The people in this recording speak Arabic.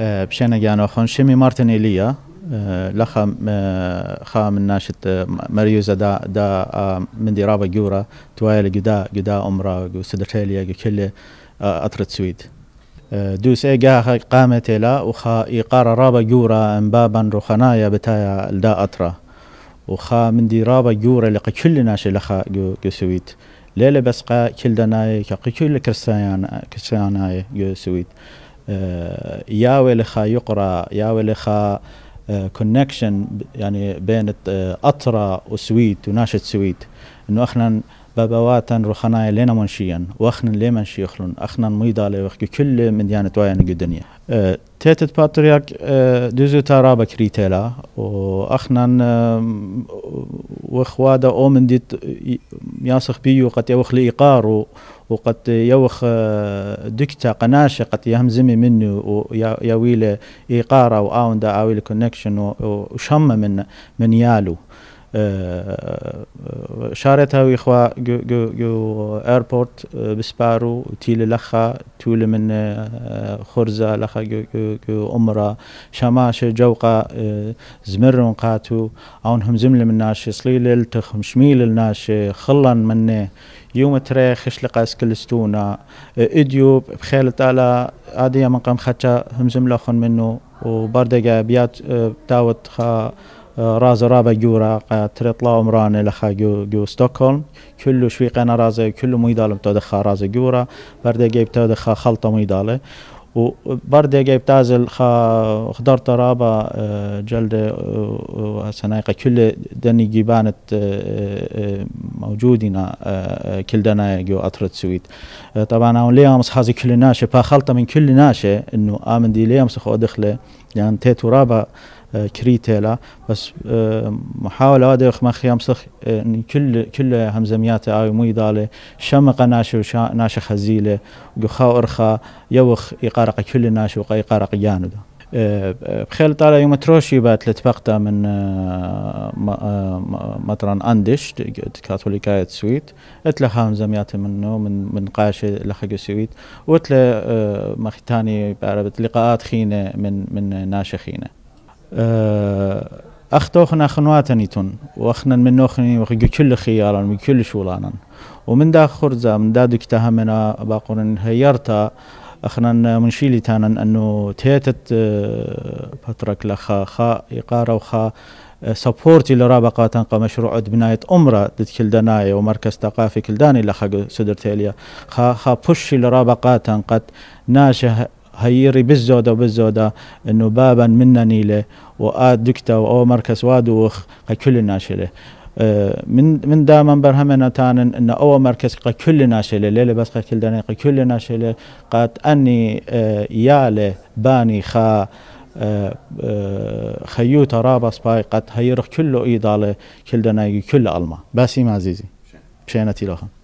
بشينا جانو خون شمي مارتن إليا لخا خا من ناشت مريوزا دا دا من دي رابا جورا توائل جدا جدا أمرا جو سدرتاليا جو كل أطرت سويد دوس إيجا قامت لا وخا إيقار رابا جورا بابا رخنايا بتايا لدا أطرا وخا من دي رابا جورا لقى كل ناشي لخا جو, جو سويد ليلة بس قا كل دناي كا كل كرسيان كرسياناي جو سويد آه، يا لخا يقرا يا لخا كونكشن آه، يعني بين آه، أطرا وسويت وناشط سويت انه احنا بابواتن رخناي لنا منشيا واخنا لي منشي يخلون اخنا ميضا لي وخي كل من ديانة وين الدنيا أه تيتت باترياك أه دوزو تارابا كريتيلا واخنا واخوادا وخوادا او من ديت ياسخ بيو قد يوخ لي وقد يوخ آه، دكتا قناش قد يهمزمي منه ويويل إيقارة وآوندا آويل كونكشن وشم من من يالو شارت هاوي خوا جو جو ايربورت آه، بسبارو تيل لخا تول من آه، خرزة لخا جو جو جو أمرا شماشة جوقة آه، زمرن قاتو أون هم زمل من ناش صليل التخم شميل الناش خلا منه يوم تري خش لقاس كلستونا اديوب بخيل تالا عادية مقام خاتشا هم زملة خن منه وبرده بيات تاوت خا راز رابا جورا تريطلا عمران لخا جو جو ستوكهولم كله شويقنا رازا كله ميدالم دخا رازا جورا برده جيب تدخا خلطه ميداله وبرده جايب تازل خا خضرت رابا اه، جلد سنايقة كل دني جيبانت موجودين كل دنا جو أطرد سويت اه، طبعا اون ليهم صحازي كل ناشة فخلطة من كل ناشة إنه آمن دي ليهم سخو دخله يعني تيتو رابا كريتيلا بس آه، محاولة هذا يخ مخي يمسخ آه، كل كل همزميات آي مو داله شمقة ناشي وشا ناشي خزيلة جخا أرخا يوخ يقارق كل ناش وقا يقارق جانده آه، بخيل طالع يوم تروشي بات لتبقتا من مطرا اندش كاثوليكاية سويت اتلا خام زمياتي منه من من قاشي لحق سويت واتلا مختاني بعربة لقاءات خينة من من ناشي خينة آه، أختوخنا خنواتني تون وأخنا من نوخني وخي كل خيارا كل شولانا ومن داخل خرزة من دا كتاها من باقرن هيارتا أخنا منشيلي تانا أنه تيتت آه، باترك لخا خا إقارة وخا آه، سبورتي لرابقة تنقى مشروع بناية أمرة كل دناية ومركز ثقافي كلداني لخا سدرتاليا خا خا بوشي لرابقة تنقى ناشه هيري بالزودة وبالزودة انه بابا منا نيله وآد دكتا وأو مركز وادوخ كل ناشله آه، من من دائما برهمنا تان ان او مركز قا كل ناشله ليله بس قا كل دنيا قا كل ناشله قات اني آه، ياله باني خا آه، خيوت رابس باي قد هيرخ كله ايداله كل دنيا كل الما باسي عزيزي شينتي لهم